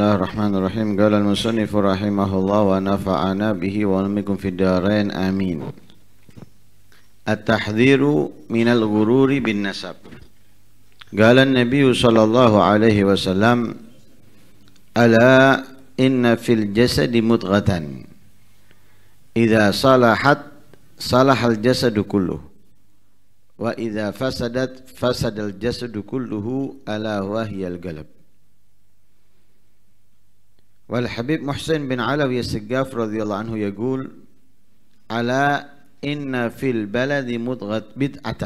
الله الرحمن الرحيم قال المصنف رحمه الله ونفعنا به ولمكم في الدارين آمين التحذير من الغرور بالنسب قال النبي صلى الله عليه وسلم ألا إن في الجسد مضغة إذا صلحت صلح الجسد كله وإذا فسدت فسد الجسد كله ألا وهي القلب والحبيب محسن بن علوي السقاف رضي الله عنه يقول على إن في البلد مضغة بدعة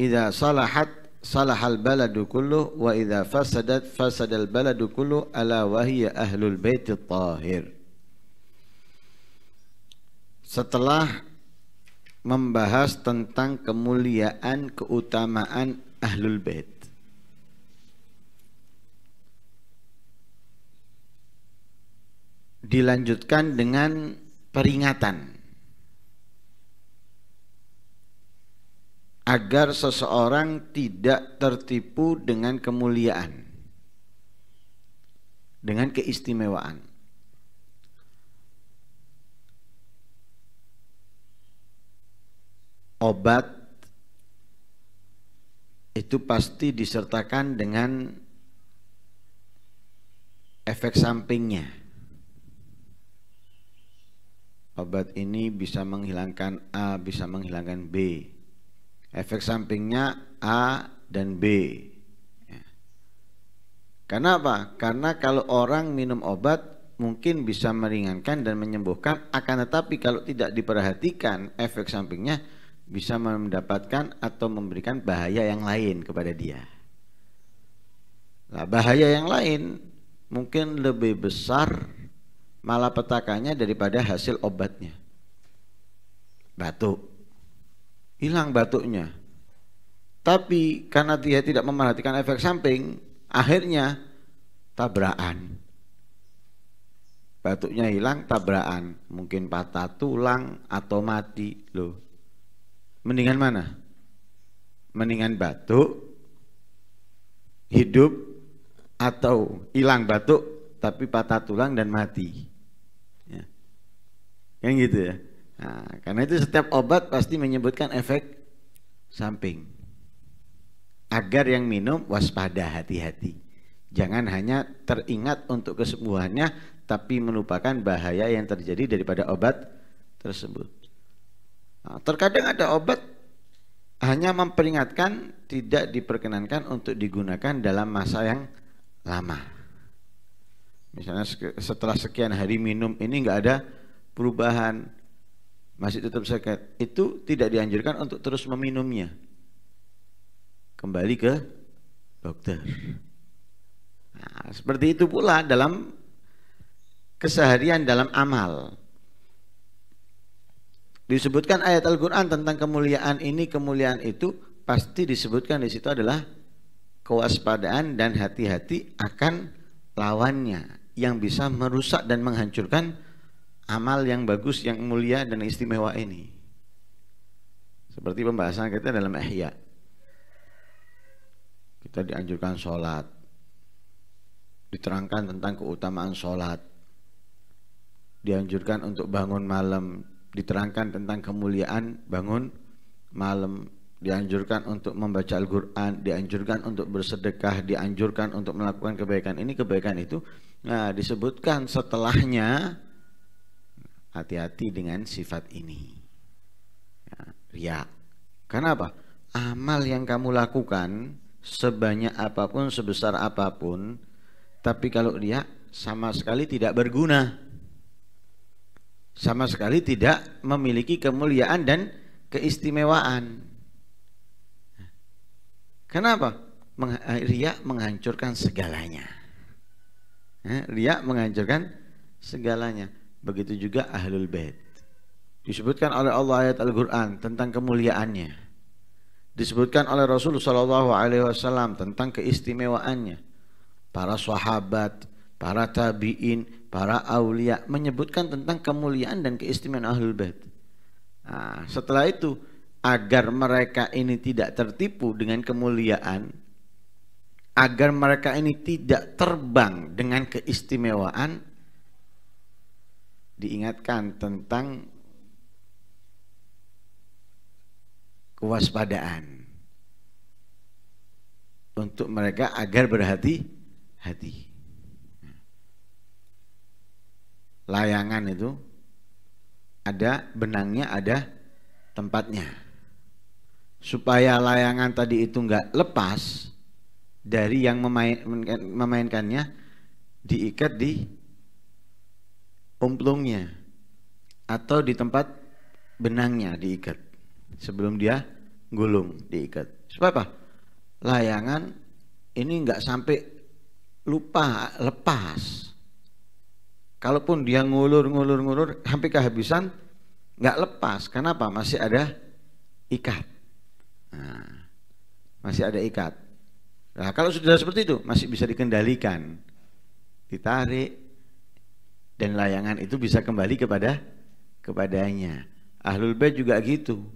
إذا صلحت صلح البلد كله وإذا فسدت فسد البلد كله ألا وهي أهل البيت الطاهر setelah membahas tentang kemuliaan keutamaan Ahlul Bait dilanjutkan dengan peringatan agar seseorang tidak tertipu dengan kemuliaan dengan keistimewaan obat itu pasti disertakan dengan efek sampingnya obat ini bisa menghilangkan A, bisa menghilangkan B. Efek sampingnya A dan B. Ya. Karena apa? Karena kalau orang minum obat mungkin bisa meringankan dan menyembuhkan, akan tetapi kalau tidak diperhatikan efek sampingnya bisa mendapatkan atau memberikan bahaya yang lain kepada dia. Nah, bahaya yang lain mungkin lebih besar Malah petakanya daripada hasil obatnya. Batuk. Hilang batuknya. Tapi karena dia tidak memperhatikan efek samping, akhirnya tabrakan. Batuknya hilang, tabrakan. Mungkin patah tulang atau mati. Loh. Mendingan mana? Mendingan batuk, hidup, atau hilang batuk, tapi patah tulang dan mati. Ya. Kan gitu ya. Nah, karena itu setiap obat pasti menyebutkan efek samping. Agar yang minum waspada hati-hati. Jangan hanya teringat untuk kesembuhannya tapi melupakan bahaya yang terjadi daripada obat tersebut. Nah, terkadang ada obat hanya memperingatkan tidak diperkenankan untuk digunakan dalam masa yang lama. Misalnya setelah sekian hari minum ini nggak ada perubahan, masih tetap sakit Itu tidak dianjurkan untuk terus meminumnya. Kembali ke dokter. Nah, seperti itu pula dalam keseharian dalam amal. Disebutkan ayat Al-Quran tentang kemuliaan ini, kemuliaan itu, pasti disebutkan di situ adalah kewaspadaan dan hati-hati akan lawannya yang bisa merusak dan menghancurkan amal yang bagus, yang mulia dan istimewa ini. Seperti pembahasan kita dalam Ihya. Kita dianjurkan sholat. Diterangkan tentang keutamaan sholat. Dianjurkan untuk bangun malam. Diterangkan tentang kemuliaan bangun malam. Dianjurkan untuk membaca Al-Quran. Dianjurkan untuk bersedekah. Dianjurkan untuk melakukan kebaikan. Ini kebaikan itu Nah, disebutkan setelahnya hati-hati dengan sifat ini. Ya, ria. Kenapa? Amal yang kamu lakukan sebanyak apapun, sebesar apapun, tapi kalau dia sama sekali tidak berguna. Sama sekali tidak memiliki kemuliaan dan keistimewaan. Kenapa? Ria menghancurkan segalanya Ya, riak menghancurkan segalanya. Begitu juga ahlul bait. Disebutkan oleh Allah ayat Al-Qur'an tentang kemuliaannya. Disebutkan oleh Rasul saw tentang keistimewaannya. Para sahabat, para tabi'in, para aulia menyebutkan tentang kemuliaan dan keistimewaan ahlul bait. Nah, setelah itu agar mereka ini tidak tertipu dengan kemuliaan agar mereka ini tidak terbang dengan keistimewaan diingatkan tentang kewaspadaan untuk mereka agar berhati-hati. Layangan itu ada benangnya, ada tempatnya. Supaya layangan tadi itu nggak lepas, dari yang memain, memainkannya diikat di umplungnya atau di tempat benangnya diikat sebelum dia gulung diikat supaya apa layangan ini nggak sampai lupa lepas kalaupun dia ngulur ngulur ngulur hampir kehabisan nggak lepas kenapa masih ada ikat nah, masih ada ikat Nah, kalau sudah seperti itu masih bisa dikendalikan. Ditarik dan layangan itu bisa kembali kepada kepadanya. Ahlul bait juga gitu.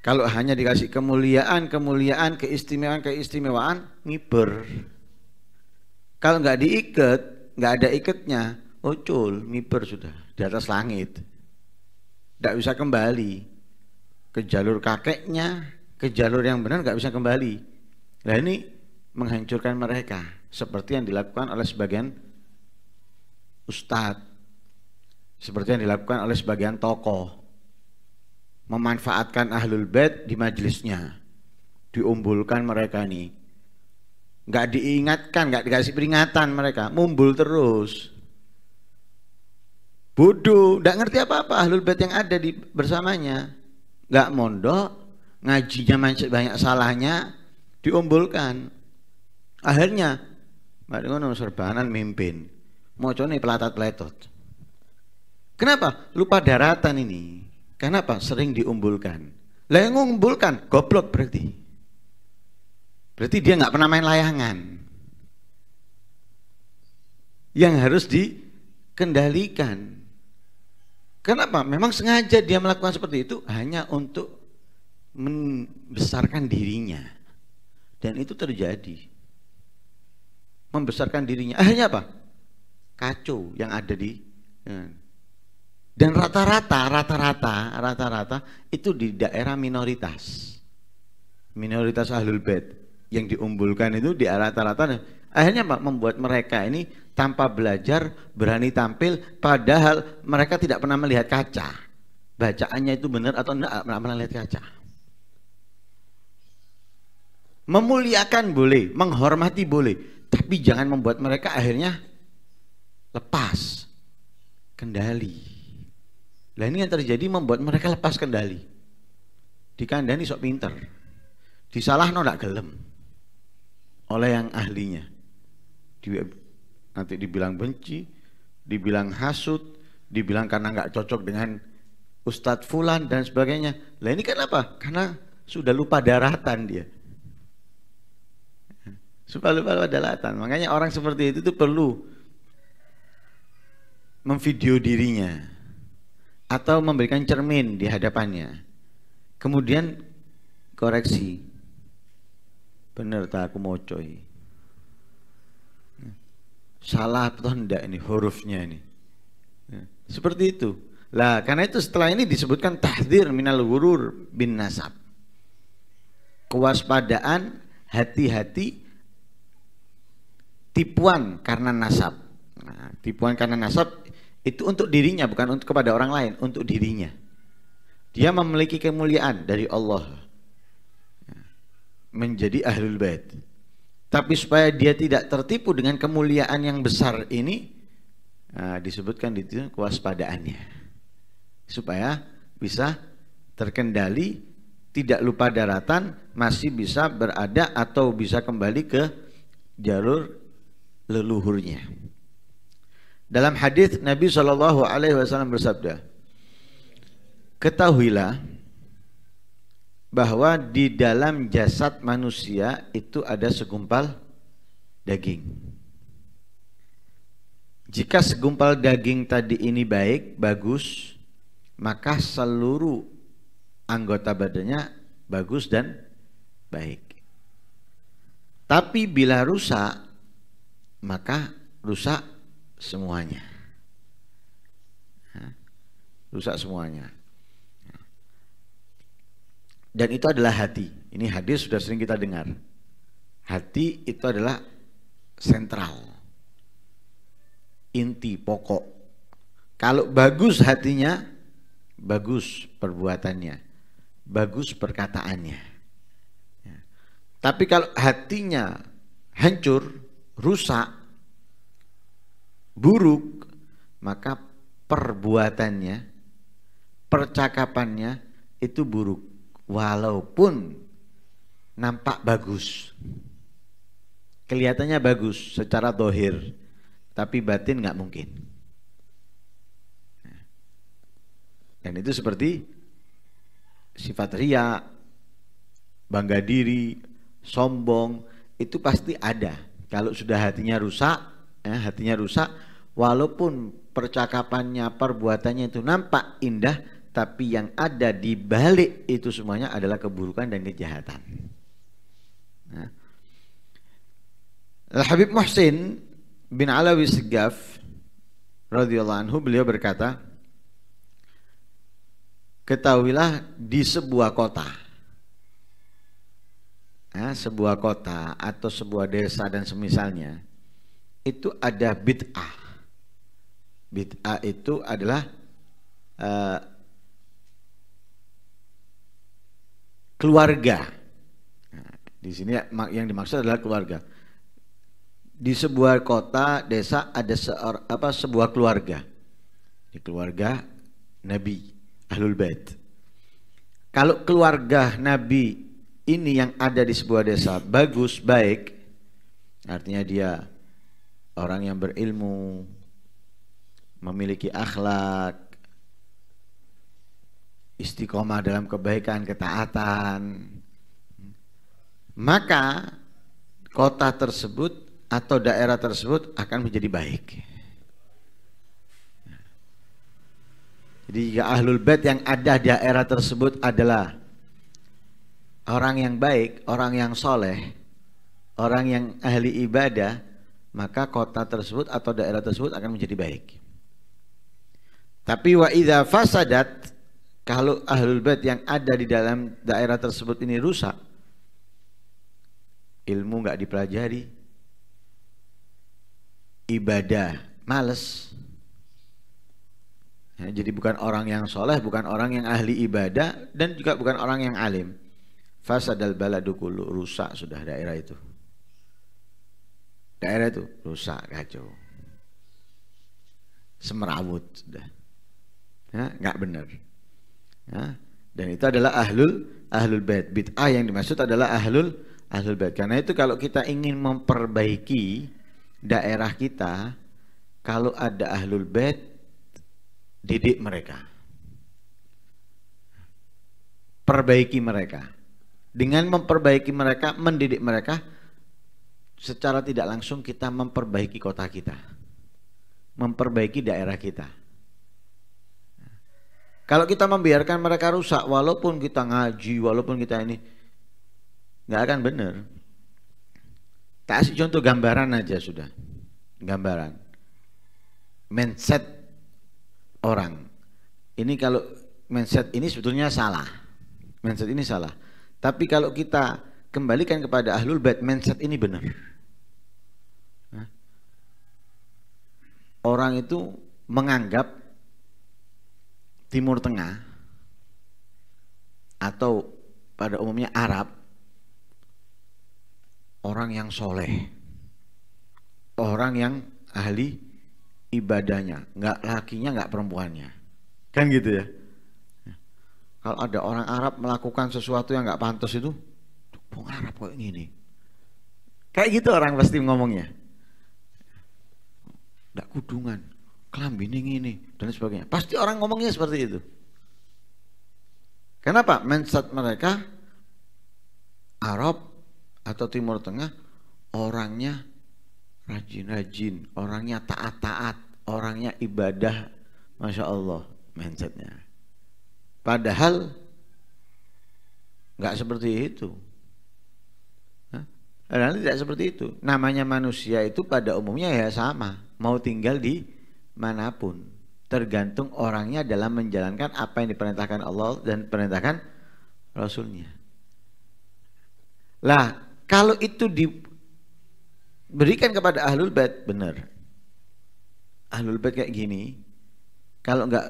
Kalau hanya dikasih kemuliaan, kemuliaan, keistimewaan, keistimewaan, ngiber. Kalau nggak diikat, nggak ada ikatnya, ocul, oh, ngiber sudah di atas langit. Nggak bisa kembali ke jalur kakeknya, ke jalur yang benar nggak bisa kembali Nah ini menghancurkan mereka seperti yang dilakukan oleh sebagian ustadz, seperti yang dilakukan oleh sebagian tokoh, memanfaatkan ahlul bait di majelisnya, diumbulkan mereka ini, nggak diingatkan, nggak dikasih peringatan mereka, mumbul terus. Bodoh, nggak ngerti apa-apa ahlul bait yang ada di bersamanya, nggak mondok, ngajinya banyak salahnya, diumbulkan akhirnya mari ngono serbanan mimpin mau pelatat pelatot kenapa lupa daratan ini kenapa sering diumbulkan lah ngumbulkan goblok berarti berarti dia nggak pernah main layangan yang harus dikendalikan Kenapa? Memang sengaja dia melakukan seperti itu hanya untuk membesarkan dirinya. Dan itu terjadi. Membesarkan dirinya. Akhirnya apa? Kacau yang ada di ya. dan rata-rata, rata-rata, rata-rata itu di daerah minoritas. Minoritas ahlul bait yang diumbulkan itu di rata-rata akhirnya apa? membuat mereka ini tanpa belajar berani tampil padahal mereka tidak pernah melihat kaca. Bacaannya itu benar atau tidak pernah, melihat kaca. Memuliakan boleh, menghormati boleh, tapi jangan membuat mereka akhirnya lepas kendali. Nah ini yang terjadi membuat mereka lepas kendali. di kandani sok pinter, disalah no gak gelem oleh yang ahlinya. Di, nanti dibilang benci, dibilang hasut, dibilang karena nggak cocok dengan Ustadz Fulan dan sebagainya. Lah ini kenapa? Karena sudah lupa daratan dia sepalu lupa ada latan. Makanya orang seperti itu tuh perlu memvideo dirinya atau memberikan cermin di hadapannya. Kemudian koreksi. Benar tak aku mau coy. Salah atau enggak ini hurufnya ini. Ya, seperti itu. Lah karena itu setelah ini disebutkan tahdir minal gurur bin nasab. Kewaspadaan hati-hati tipuan karena nasab. Nah, tipuan karena nasab itu untuk dirinya bukan untuk kepada orang lain, untuk dirinya. Dia memiliki kemuliaan dari Allah. Ya, menjadi ahlul bait. Tapi supaya dia tidak tertipu dengan kemuliaan yang besar ini nah, disebutkan di situ kewaspadaannya. Supaya bisa terkendali, tidak lupa daratan, masih bisa berada atau bisa kembali ke jalur leluhurnya. Dalam hadis Nabi Shallallahu Alaihi Wasallam bersabda, ketahuilah bahwa di dalam jasad manusia itu ada segumpal daging. Jika segumpal daging tadi ini baik, bagus, maka seluruh anggota badannya bagus dan baik. Tapi bila rusak, maka rusak semuanya. Rusak semuanya. Dan itu adalah hati. Ini hadis sudah sering kita dengar. Hati itu adalah sentral. Inti pokok. Kalau bagus hatinya, bagus perbuatannya, bagus perkataannya. Ya. Tapi kalau hatinya hancur, rusak, buruk, maka perbuatannya, percakapannya itu buruk walaupun nampak bagus. Kelihatannya bagus secara dohir, tapi batin nggak mungkin. Dan itu seperti sifat ria, bangga diri, sombong, itu pasti ada kalau sudah hatinya rusak, ya, hatinya rusak, walaupun percakapannya, perbuatannya itu nampak indah, tapi yang ada di balik itu semuanya adalah keburukan dan kejahatan. Nah. Al Habib Muhsin bin Alawi Segaf radhiyallahu anhu beliau berkata, ketahuilah di sebuah kota ya, sebuah kota atau sebuah desa dan semisalnya itu ada bid'ah. Bid'ah itu adalah uh, keluarga. Nah, di sini yang dimaksud adalah keluarga. Di sebuah kota, desa ada seor, apa sebuah keluarga. Di keluarga Nabi Ahlul Bait. Kalau keluarga Nabi ini yang ada di sebuah desa bagus, baik, artinya dia orang yang berilmu, memiliki akhlak, istiqomah dalam kebaikan, ketaatan, maka kota tersebut atau daerah tersebut akan menjadi baik. Jadi jika ahlul bait yang ada di daerah tersebut adalah orang yang baik, orang yang soleh, orang yang ahli ibadah, maka kota tersebut atau daerah tersebut akan menjadi baik. Tapi wa idza fasadat kalau ahlul bait yang ada di dalam daerah tersebut ini rusak, ilmu nggak dipelajari, ibadah males. Ya, jadi bukan orang yang soleh, bukan orang yang ahli ibadah, dan juga bukan orang yang alim fasadal baladu rusak sudah daerah itu daerah itu rusak kacau semerawut sudah ya, nggak benar ya. dan itu adalah ahlul ahlul bait bid'ah yang dimaksud adalah ahlul ahlul bait karena itu kalau kita ingin memperbaiki daerah kita kalau ada ahlul bait didik mereka perbaiki mereka dengan memperbaiki mereka, mendidik mereka, secara tidak langsung kita memperbaiki kota kita. Memperbaiki daerah kita. Kalau kita membiarkan mereka rusak, walaupun kita ngaji, walaupun kita ini, nggak akan benar. Tak kasih contoh gambaran aja sudah. Gambaran. Mindset orang. Ini kalau mindset ini sebetulnya salah. Mindset ini salah. Tapi kalau kita kembalikan kepada ahlul bait mindset ini benar. Orang itu menganggap Timur Tengah atau pada umumnya Arab orang yang soleh, orang yang ahli ibadahnya, nggak lakinya, nggak perempuannya, kan gitu ya. Kalau ada orang Arab melakukan sesuatu yang nggak pantas itu, orang Arab kok ini. Kayak gitu orang pasti ngomongnya. Nggak kudungan, kelambin ini dan sebagainya. Pasti orang ngomongnya seperti itu. Kenapa? Mindset mereka Arab atau Timur Tengah orangnya rajin-rajin, orangnya taat-taat, orangnya ibadah, masya Allah mindsetnya. Padahal nggak seperti itu. Padahal tidak seperti itu. Namanya manusia itu pada umumnya ya sama, mau tinggal di manapun. Tergantung orangnya dalam menjalankan apa yang diperintahkan Allah dan perintahkan Rasulnya. Lah, kalau itu diberikan kepada ahlul bait benar. Ahlul bait kayak gini, kalau nggak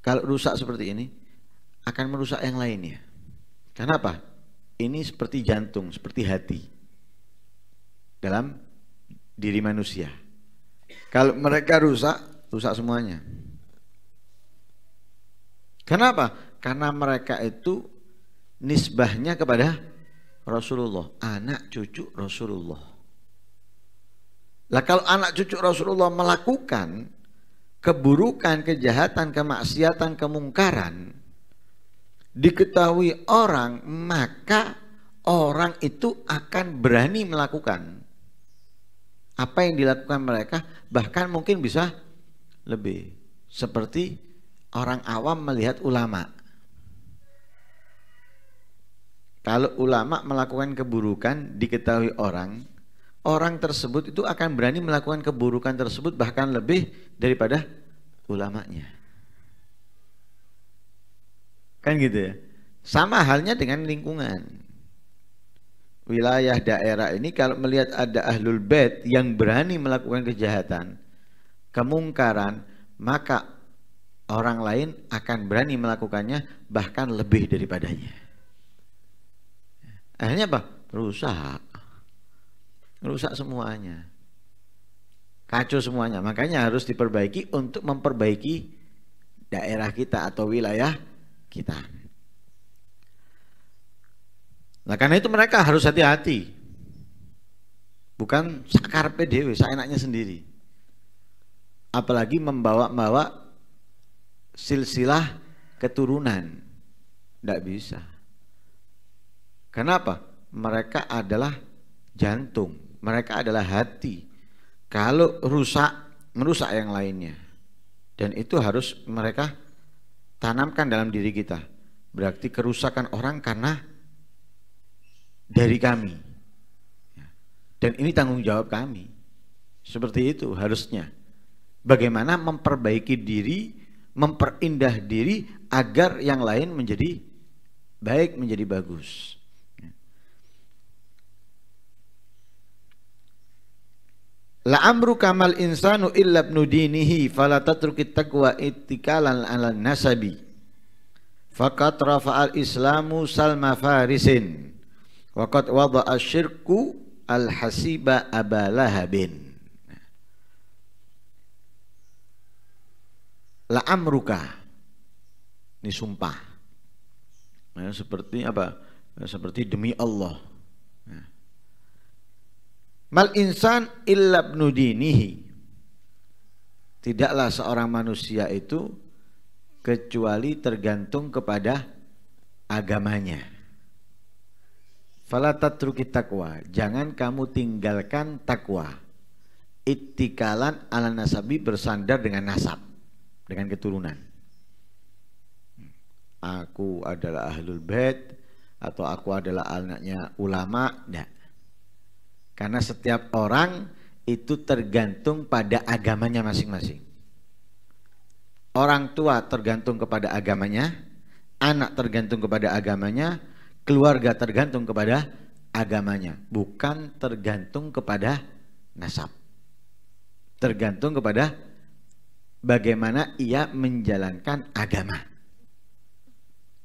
kalau rusak seperti ini, akan merusak yang lainnya. Kenapa? Ini seperti jantung, seperti hati dalam diri manusia. Kalau mereka rusak, rusak semuanya. Kenapa? Karena mereka itu nisbahnya kepada Rasulullah, anak cucu Rasulullah. Lah kalau anak cucu Rasulullah melakukan keburukan, kejahatan, kemaksiatan, kemungkaran, diketahui orang, maka orang itu akan berani melakukan apa yang dilakukan mereka, bahkan mungkin bisa lebih seperti orang awam melihat ulama. Kalau ulama melakukan keburukan diketahui orang, orang tersebut itu akan berani melakukan keburukan tersebut bahkan lebih daripada ulamanya. Kan gitu ya. Sama halnya dengan lingkungan. Wilayah daerah ini kalau melihat ada ahlul bed yang berani melakukan kejahatan, kemungkaran, maka orang lain akan berani melakukannya bahkan lebih daripadanya. Akhirnya apa? Rusak. Rusak semuanya. Kacau semuanya. Makanya harus diperbaiki untuk memperbaiki daerah kita atau wilayah kita. Nah karena itu mereka harus hati-hati. Bukan sakar PDW, seenaknya sendiri. Apalagi membawa-bawa silsilah keturunan. Tidak bisa. Kenapa? Mereka adalah jantung. Mereka adalah hati. Kalau rusak, merusak yang lainnya. Dan itu harus mereka tanamkan dalam diri kita. Berarti kerusakan orang karena dari kami. Ya. Dan ini tanggung jawab kami. Seperti itu harusnya. Bagaimana memperbaiki diri, memperindah diri agar yang lain menjadi baik, menjadi bagus. La amru kamal insanu illa ibn dinihi fala tatrukit taqwa ittikalan ala nasabi. Fakat rafa'al islamu salma farisin. Waqad wada'a syirku al-hasiba abalahabin. La amruka. Ini sumpah. Nah, seperti apa? Nah, seperti demi Allah Mal insan illa ibnu dinihi. Tidaklah seorang manusia itu kecuali tergantung kepada agamanya. Fala tatruki takwa, jangan kamu tinggalkan takwa. Ittikalan ala nasabi bersandar dengan nasab, dengan keturunan. Aku adalah ahlul bait atau aku adalah anaknya ulama, enggak. Karena setiap orang itu tergantung pada agamanya masing-masing. Orang tua tergantung kepada agamanya, anak tergantung kepada agamanya, keluarga tergantung kepada agamanya, bukan tergantung kepada nasab. Tergantung kepada bagaimana ia menjalankan agama.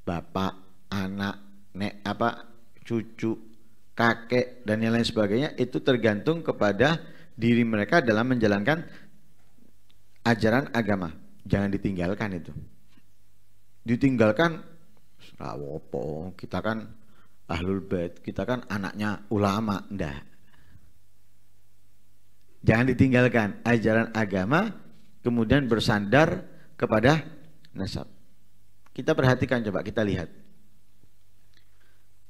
Bapak, anak, nek apa cucu, kakek dan yang lain sebagainya itu tergantung kepada diri mereka dalam menjalankan ajaran agama. Jangan ditinggalkan itu. Ditinggalkan rawopo, kita kan ahlul bait, kita kan anaknya ulama, ndak. Jangan ditinggalkan ajaran agama kemudian bersandar kepada nasab. Kita perhatikan coba kita lihat.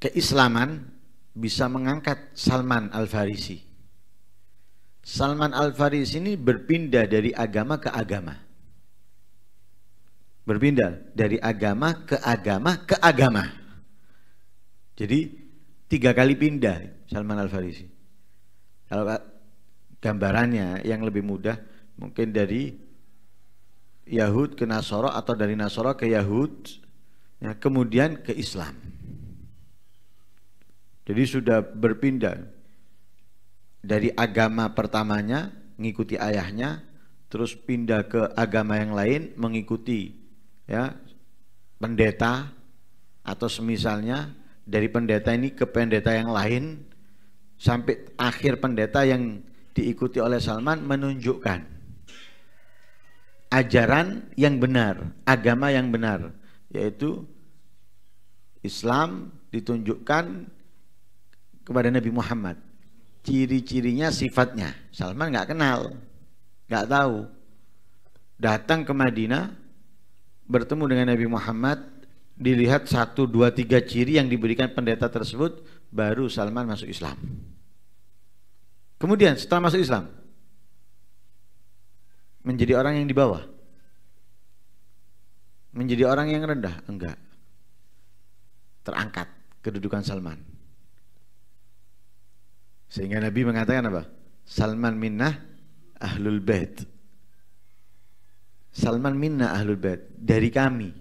Keislaman bisa mengangkat Salman Al-Farisi. Salman Al-Farisi ini berpindah dari agama ke agama. Berpindah dari agama ke agama ke agama. Jadi tiga kali pindah Salman Al-Farisi. Kalau gambarannya yang lebih mudah mungkin dari Yahud ke Nasoro atau dari Nasoro ke Yahud ya, kemudian ke Islam jadi sudah berpindah dari agama pertamanya mengikuti ayahnya terus pindah ke agama yang lain mengikuti ya pendeta atau semisalnya dari pendeta ini ke pendeta yang lain sampai akhir pendeta yang diikuti oleh Salman menunjukkan ajaran yang benar, agama yang benar yaitu Islam ditunjukkan kepada Nabi Muhammad. Ciri-cirinya, sifatnya. Salman nggak kenal, nggak tahu. Datang ke Madinah, bertemu dengan Nabi Muhammad, dilihat satu, dua, tiga ciri yang diberikan pendeta tersebut, baru Salman masuk Islam. Kemudian setelah masuk Islam, menjadi orang yang di bawah, menjadi orang yang rendah, enggak. Terangkat kedudukan Salman sehingga Nabi mengatakan apa? Salman minnah ahlul bait. Salman Minnah ahlul bait dari kami.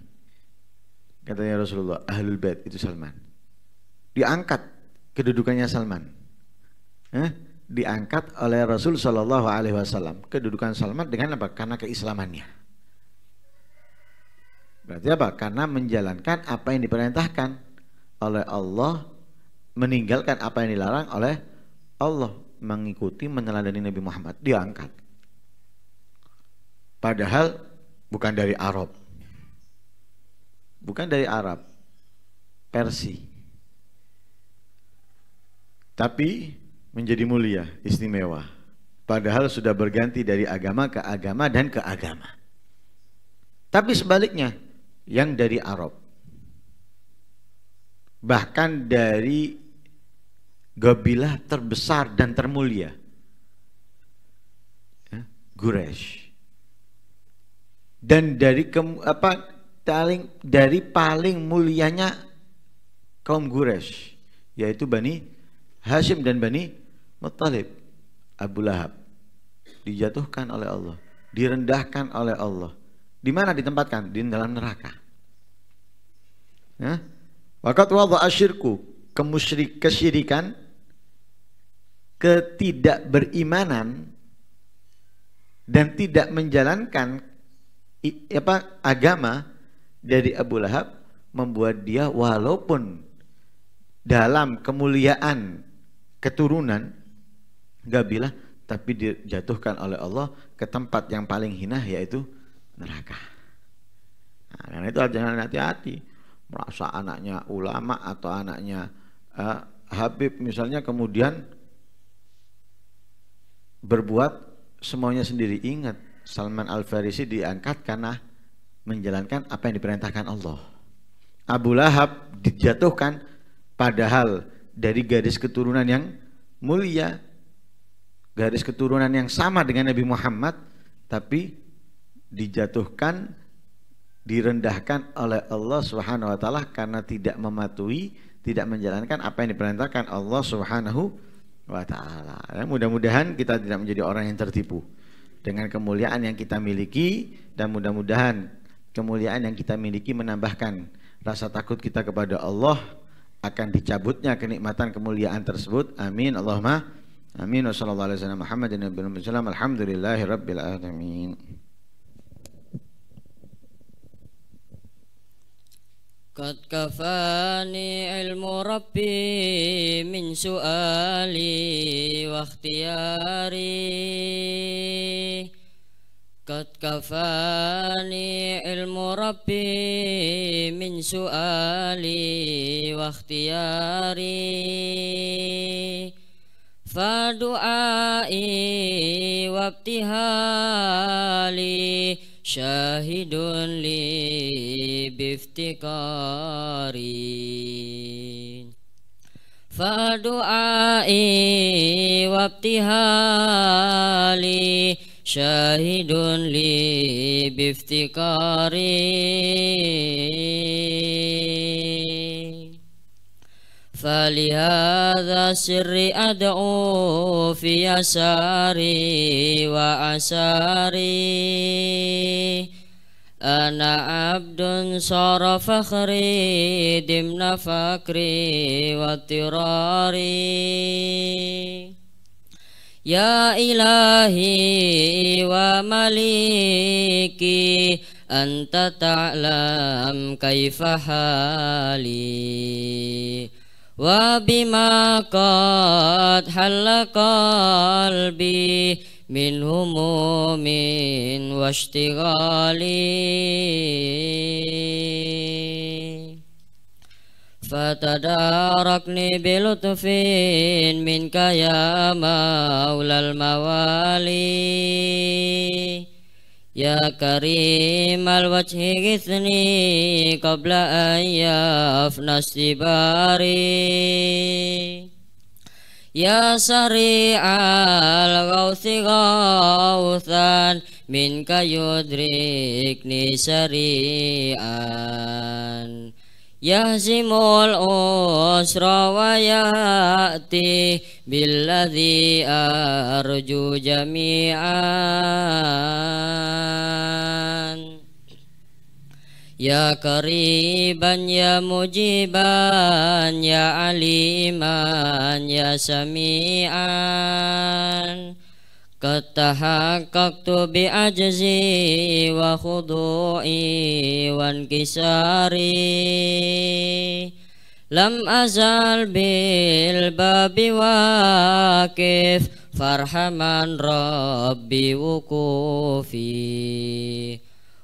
Katanya Rasulullah, ahlul bait itu Salman. Diangkat kedudukannya Salman. Eh? Diangkat oleh Rasul Shallallahu Alaihi Wasallam kedudukan Salman dengan apa? Karena keislamannya. Berarti apa? Karena menjalankan apa yang diperintahkan oleh Allah, meninggalkan apa yang dilarang oleh Allah mengikuti meneladani Nabi Muhammad diangkat. Padahal bukan dari Arab. Bukan dari Arab. Persi. Tapi menjadi mulia, istimewa. Padahal sudah berganti dari agama ke agama dan ke agama. Tapi sebaliknya, yang dari Arab. Bahkan dari Gabilah terbesar dan termulia. Guresh. Ya, dan dari ke, apa paling dari paling mulianya kaum Guresh yaitu Bani Hashim dan Bani Muttalib Abu Lahab dijatuhkan oleh Allah direndahkan oleh Allah di mana ditempatkan di dalam neraka ya Wakat wadha asyirku kemusyrik kesyirikan ketidakberimanan dan tidak menjalankan apa agama dari Abu Lahab membuat dia walaupun dalam kemuliaan keturunan gabilah tapi dijatuhkan oleh Allah ke tempat yang paling hina yaitu neraka. Nah, karena itu jangan hati-hati merasa anaknya ulama atau anaknya uh, Habib misalnya kemudian berbuat semuanya sendiri. Ingat, Salman Al-Farisi diangkat karena menjalankan apa yang diperintahkan Allah. Abu Lahab dijatuhkan padahal dari garis keturunan yang mulia, garis keturunan yang sama dengan Nabi Muhammad, tapi dijatuhkan, direndahkan oleh Allah Subhanahu wa taala karena tidak mematuhi, tidak menjalankan apa yang diperintahkan Allah Subhanahu wa wa taala. Ya, mudah-mudahan kita tidak menjadi orang yang tertipu dengan kemuliaan yang kita miliki dan mudah-mudahan kemuliaan yang kita miliki menambahkan rasa takut kita kepada Allah akan dicabutnya kenikmatan kemuliaan tersebut. Amin. Allahumma amin. Wassalamualaikum warahmatullahi wabarakatuh. Alhamdulillahirabbil alamin. Kat kafani ilmu rapi min suali wa akhtiari Kat kafani ilmu rapi min suali wa akhtiari Fadu'ai wa abtihali syahidun li biftikari Fadu'ai waptihali Syahidun li biftikari. Fali hadha sirri wa asari Ana abdun sara dimna fakri wa Ya ilahi wa maliki Anta ta'lam kaifahali وبما قد حل قلبي من هموم واشتغال فتداركني بلطف منك يا مولى الموالي يا كريم الوجه غثني قبل أن يفنى السباري يا سريع الغوث غوثا منك يدركني سريعا yahzimul usra wa ya'ti billadhi arju jami'an Ya kariban ya mujiban ya aliman ya sami'an Kata hakak tuh bi ajaiz wahudui wan kisari lam azal bil babi wakif farhaman robbi wukufi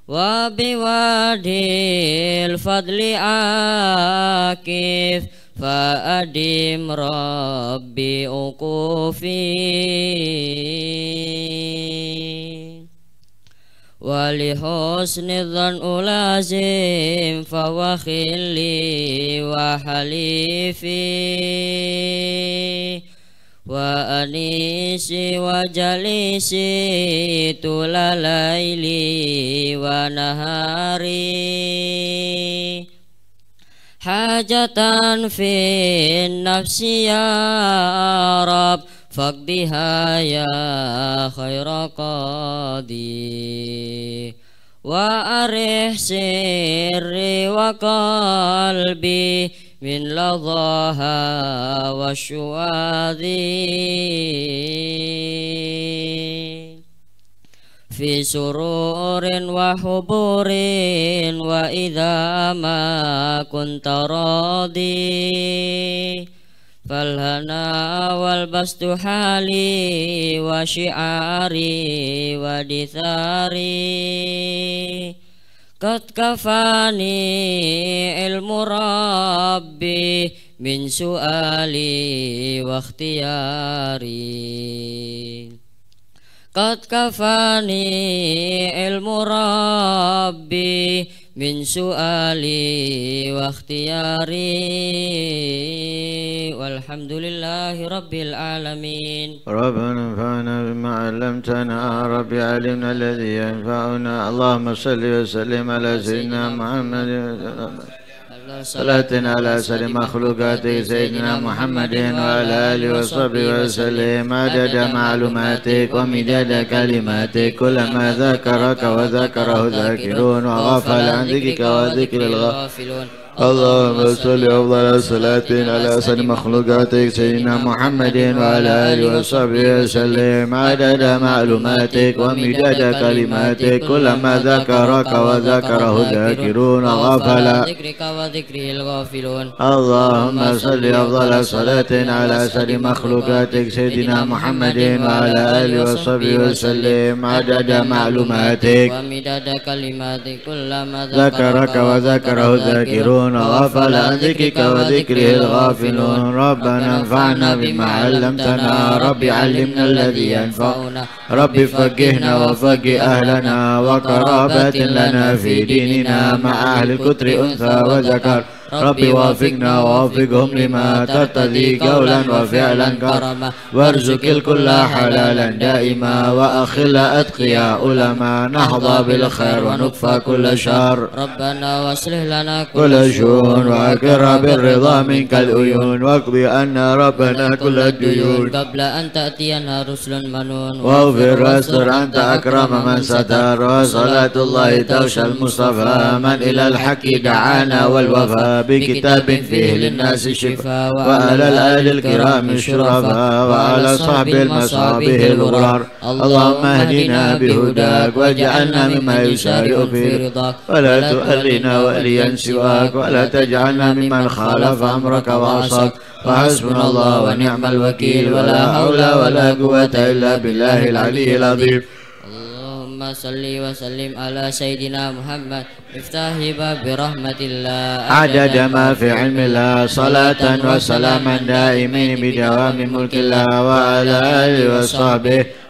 wabi wadil fadli akif فأديم ربي أقوفي ولحسن الظن لازم فهو خلي وحليفي وأنيسي وجليسي طول ليلي ونهاري حاجة في النفس يا رب فاقضها يا خير قاضي وأرح سري وقلبي من لظاها والشواذ في سرور وحبور وإذا ما كنت راضي فالهنا والبسط حالي وشعاري ودثاري قد كفاني علم ربي من سؤالي واختياري قد كفاني علم ربي من سؤالي واختياري والحمد لله رب العالمين ربنا انفعنا بما علمتنا رب علمنا الذي ينفعنا اللهم صل وسلم على سيدنا محمد وسلم صلاة على أسر مخلوقات سيدنا محمد وعلى آله وصحبه وسلم عدد معلوماتك ومداد كلماتك كلما ذكرك وذكره ذاكرون وغفل عن ذكرك وذكر الغافلون اللهم صل أفضل صلاة على اسد مخلوقاتك سيدنا محمد وعلى آله وصحبه وسلم عدد معلوماتك ومداد كلماتك كلما ذكرك وذكره الذاكرون غفلا اللهم صل أفضل صلاة على اسد مخلوقاتك سيدنا محمد وعلى آله وصحبه وسلم عدد معلوماتك ومداد كلماتك كلما ذكرك وذكره الذاكرون العابدون غفل عن ذكرك وذكره الغافلون ربنا انفعنا بما علمتنا رب علمنا الذي ينفعنا رب فقهنا وفقه أهلنا وقرابة لنا في ديننا مع أهل الكتر أنثى وذكر ربي وافقنا وافقهم لما ترتدي قولا وفعلا كرما وارزق الكل حلالا دائما وأخل أتقياء علما نحظى بالخير ونكفى كل شر ربنا واصلح لنا كل شؤون وأكره بالرضا منك الأيون واقضي عنا ربنا كل الديون قبل أن تأتينا رسل منون واغفر واستر أنت أكرم من ستر وصلاة الله توشى المصطفى من إلى الحق دعانا والوفاء بكتاب فيه للناس شفاء وعلى الآل الكرام الشرفاء وعلى صحب المصابيح الغرار اللهم اهدنا بهداك واجعلنا مما يسارع في رضاك ولا تؤلنا وليا سواك ولا تجعلنا ممن خالف أمرك وعصاك وحسبنا الله ونعم الوكيل ولا حول ولا قوة إلا بالله العلي العظيم اللهم صل وسلم على سيدنا محمد افتح باب برحمة الله عدد ما في علم الله صلاة وسلاما دائمين بدوام ملك الله وعلى آله وصحبه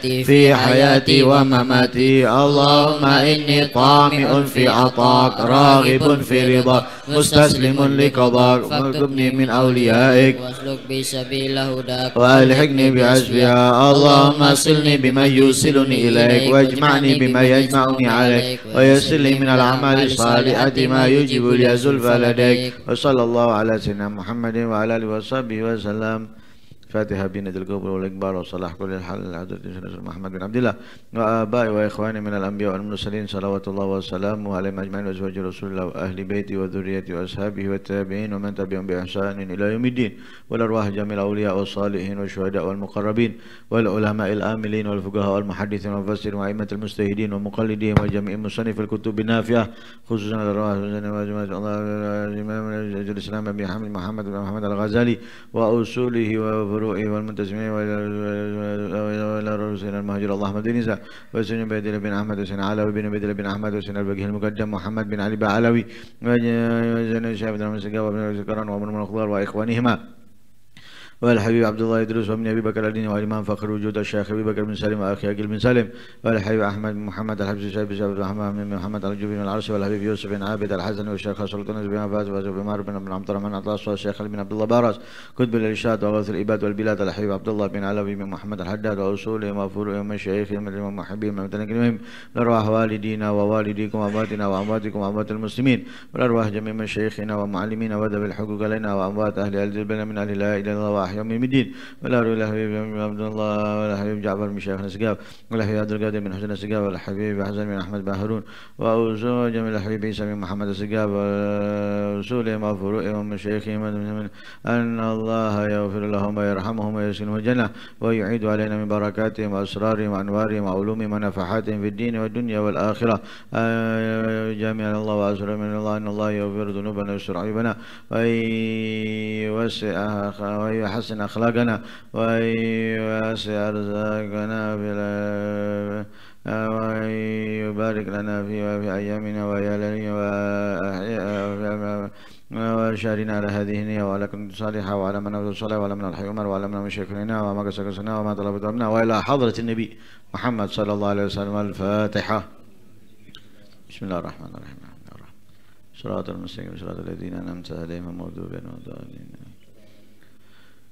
حياتي في حياتي ومماتي اللهم إني طامع في عطاك راغب في رضاك مستسلم لقضاك فاكتبني من أوليائك واسلك بي سبيل هداك وألحقني بعزبها اللهم صلني بما يوصلني إليك واجمعني بما يجمعني عليك ويسر لي من الأعمال الصالحة ما يجب لي زلفى لديك وصلى الله على سيدنا محمد وعلى آله وصحبه وسلم فاتحة بنة القبر والإقبال وصلاح كل الحال لحضرة سيدنا محمد بن عبد الله وآبائي وإخواني من الأنبياء والمرسلين صلوات الله وسلامه عليهم أجمعين وأزواج رسول الله وأهل بيتي وذريتي وأصحابه والتابعين ومن تبعهم بإحسان إلى يوم الدين والأرواح جميع الأولياء والصالحين والشهداء والمقربين والعلماء الآملين والفقهاء والمحدثين والمفسرين وأئمة المجتهدين ومقلدين وجميع مصنف الكتب النافعة خصوصا الأرواح الله الإمام الإسلام أبي محمد محمد الغزالي وأصوله وفروعه والبروء والمنتزمين وإلى رؤوسنا المهجر اللهم اهدني زاد وسن بيد بن أحمد وسن علوي بن بيد بن أحمد وسن البقيه المقدم محمد بن علي بن علوي وزن شاب بن مسكا وابن سكران وابن من الخضار وإخوانهما والحبيب عبد الله يدرس ومن أبي بكر الدين والإمام فخر وجود الشيخ أبي بكر بن سالم وأخي اكل بن سالم والحبيب أحمد بن محمد الحبسي شايب شايب محمد بن محمد الجوبي بن العرسي والحبيب يوسف بن عابد الحسن والشيخ القنز بن فاز بن عمر بن عبد الرحمن عطاس والشيخ بن عبد الله بارس كتب الإرشاد وغوث الإباد والبلاد الحبيب عبد الله بن علوي بن محمد الحداد وأصولهم وفروعهم من شيخهم من محبهم من متنكرهم من أرواح والدينا ووالديكم وأمواتنا وأمواتكم وأموات المسلمين من جميع مشايخنا ومعلمينا وذوي الحقوق علينا وأموات أهل البلد من أهل لا إله إلا الله صلاح يوم الدين ولا روي حبيب عبد الله ولا حبيب جعفر من شيخ نسقاب ولا حبيب عبد القادر من حسن نسقاب ولا حبيب حسن من احمد باهرون وزوج من الحبيب عيسى من محمد نسقاب ورسولهم وفروئهم من شيخهم من ان الله يغفر لهم ويرحمهم ويسكنهم الجنه ويعيد علينا من بركاتهم واسرارهم وانوارهم وعلومهم ونفحاتهم في الدين والدنيا والاخره جميعا الله واسر من الله ان الله يغفر ذنوبنا ويسر عيوبنا ويوسعها حسن أخلاقنا ويوسع أرزاقنا في ويبارك لنا في وفي أيامنا ويالنا وأحياء وشارنا على هذه النية وعلى كنت صالحة وعلى من أبدو الصلاة وعلى من الحي عمر وعلى من مشاكلنا وما قسقسنا وما طلب طلبنا وإلى حضرة النبي محمد صلى الله عليه وسلم الفاتحة بسم الله الرحمن الرحيم صراط المستقيم صراط الذين أنعمت عليهم المغضوب عليهم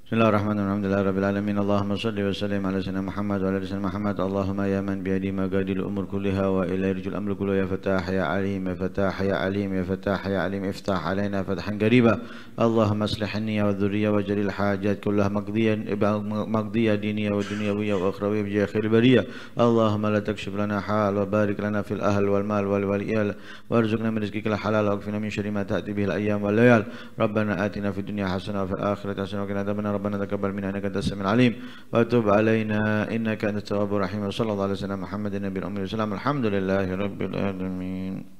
بسم الله الرحمن الرحيم الحمد لله رب العالمين اللهم صل وسلم على سيدنا محمد وعلى سيدنا محمد اللهم يا من بيده مقادير الامور كلها والى رجل الامر كله يا فتاح يا عليم يا فتاح يا عليم يا فتاح يا عليم افتح علينا فتحا قريبا اللهم اصلح النيه والذريه وجل الحاجات كلها مقضيه مقضيه دينيه ودنيويه واخرويه بجاه خير البريه اللهم لا تكشف لنا حال وبارك لنا في الاهل والمال والوليال وارزقنا من رزقك الحلال واكفنا من شر ما تاتي به الايام والليال ربنا اتنا في الدنيا حسنه وفي الاخره حسنه وقنا عذاب النار ربنا تقبل منا انك انت السميع العليم وتب علينا انك انت التواب الرحيم وصلى الله على سيدنا محمد النبي الامي والسلام الحمد لله رب العالمين